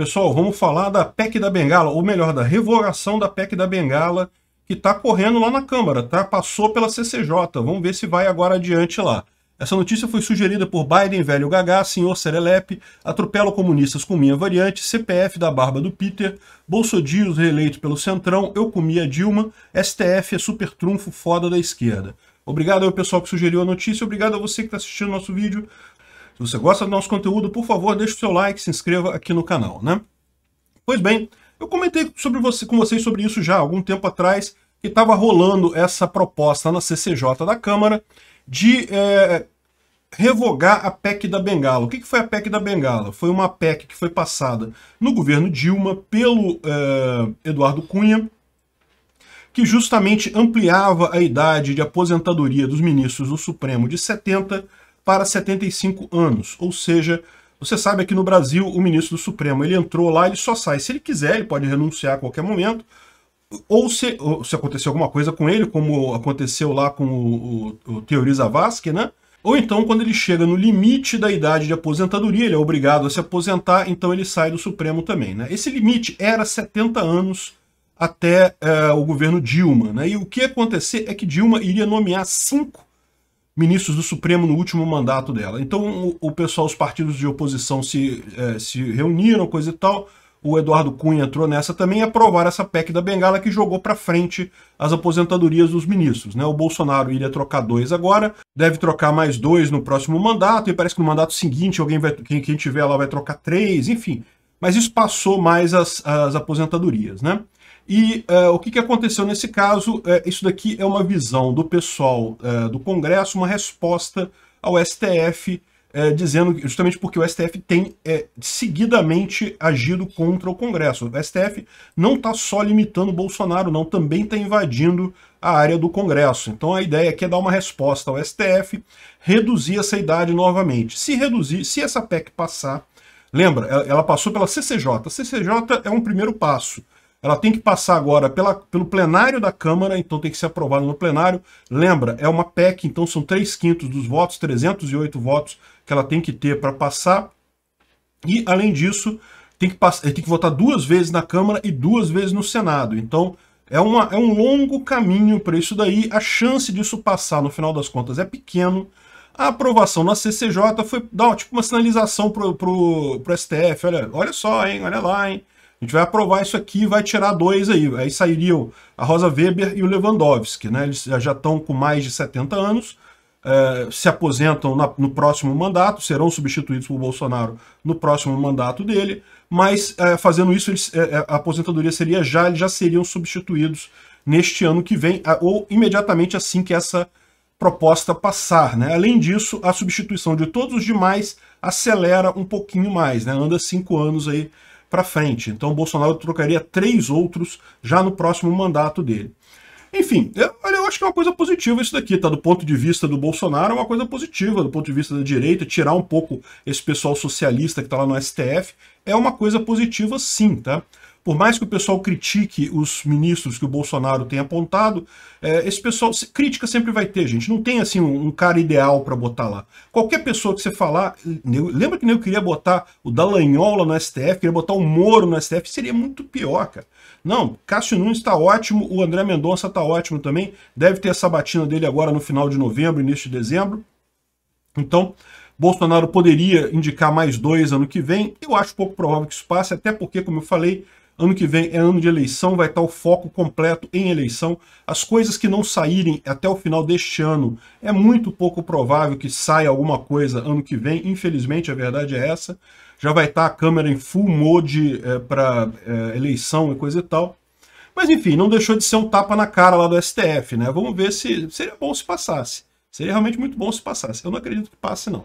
Pessoal, vamos falar da PEC da Bengala, ou melhor, da revogação da PEC da Bengala, que está correndo lá na Câmara, tá? Passou pela CCJ, vamos ver se vai agora adiante lá. Essa notícia foi sugerida por Biden, velho Gagá, senhor Serelepe, atropelo comunistas com minha variante, CPF da barba do Peter, Bolsodios reeleito pelo Centrão, eu comia Dilma, STF é super trunfo foda da esquerda. Obrigado ao pessoal que sugeriu a notícia, obrigado a você que está assistindo nosso vídeo. Se você gosta do nosso conteúdo, por favor, deixe o seu like, se inscreva aqui no canal, né? Pois bem, eu comentei sobre você, com vocês sobre isso já há algum tempo atrás, que estava rolando essa proposta na CCJ da Câmara de é, revogar a PEC da Bengala. O que, que, foi a PEC da Bengala? Foi uma PEC que foi passada no governo Dilma pelo é, Eduardo Cunha, que justamente ampliava a idade de aposentadoria dos ministros do Supremo de 70 para 75 anos, ou seja, você sabe que no Brasil o ministro do Supremo, ele entrou lá, ele só sai se ele quiser, ele pode renunciar a qualquer momento, ou se, ou se acontecer alguma coisa com ele, como aconteceu lá com o, o, o Teoriza Vasque, né? Ou então, quando ele chega no limite da idade de aposentadoria, ele é obrigado a se aposentar, então ele sai do Supremo também. Né? Esse limite era 70 anos até eh, o governo Dilma. Né? E o que ia acontecer é que Dilma iria nomear cinco ministros do Supremo no último mandato dela. Então o, pessoal, os partidos de oposição se, é, se reuniram, coisa e tal. O Eduardo Cunha entrou nessa também e aprovaram essa PEC da Bengala que jogou para frente as aposentadorias dos ministros. Né? O Bolsonaro iria trocar dois agora, deve trocar mais dois no próximo mandato, e parece que no mandato seguinte alguém vai, quem, quem tiver lá vai trocar três, enfim. Mas isso passou mais as, as aposentadorias. Né? E uh, o que, que aconteceu nesse caso? Uh, isso daqui é uma visão do pessoal uh, do Congresso, uma resposta ao STF, dizendo justamente porque o STF tem seguidamente agido contra o Congresso. O STF não está só limitando Bolsonaro, não, também está invadindo a área do Congresso. Então a ideia aqui é dar uma resposta ao STF, reduzir essa idade novamente. Se reduzir, se essa PEC passar, lembra, ela passou pela CCJ. A CCJ é um primeiro passo ela tem que passar agora pela, pelo plenário da Câmara, então tem que ser aprovada no plenário. Lembra, é uma PEC, então são 3 quintos dos votos, 308 votos que ela tem que ter para passar. E, além disso, tem que, passar, eh, tem que votar duas vezes na Câmara e duas vezes no Senado. Então, é, uma, é um longo caminho para isso daí. A chance disso passar, no final das contas, é pequeno. A aprovação na CCJ foi dar tipo, uma sinalização pro, pro, pro STF. Olha, olha só, hein? Olha lá, hein? A gente vai aprovar isso aqui e vai tirar dois aí. Aí sairiam a Rosa Weber e o Lewandowski, né? Eles já estão com mais de 70 anos, é, se aposentam na, no próximo mandato, serão substituídos por Bolsonaro no próximo mandato dele, mas é, fazendo isso, eles, é, a aposentadoria seria já, eles já seriam substituídos neste ano que vem, ou imediatamente assim que essa proposta passar. Né? Além disso, a substituição de todos os demais acelera um pouquinho mais, né? anda cinco anos aí para frente. Então, Bolsonaro trocaria três outros já no próximo mandato dele. Enfim, eu, eu, acho que é uma coisa positiva isso daqui, tá? Do ponto de vista do Bolsonaro, é uma coisa positiva, do ponto de vista da direita, tirar um pouco esse pessoal socialista que tá lá no STF, é uma coisa positiva sim, tá? Por mais que o pessoal critique os ministros que o Bolsonaro tem apontado, é, esse pessoal, crítica sempre vai ter, gente. Não tem assim um, um cara ideal para botar lá. Qualquer pessoa que você falar, lembra que nem eu queria botar o Dallagnola no STF, queria botar o Moro no STF, seria muito pior, cara. Não, Cássio Nunes está ótimo, o André Mendonça está ótimo também, deve ter a sabatina dele agora no final de novembro, início de dezembro. Então, Bolsonaro poderia indicar mais dois ano que vem. Eu acho pouco provável que isso passe, até porque, como eu falei, Ano que vem é ano de eleição, vai estar o foco completo em eleição. As coisas que não saírem até o final deste ano, é muito pouco provável que saia alguma coisa ano que vem. Infelizmente, a verdade é essa. Já vai estar a câmera em full mode é, eh, para é, eh, eleição e coisa e tal. Mas enfim, não deixou de ser um tapa na cara lá do STF, né? Vamos ver se seria bom se passasse. Seria realmente muito bom se passasse. Eu não acredito que passe, não.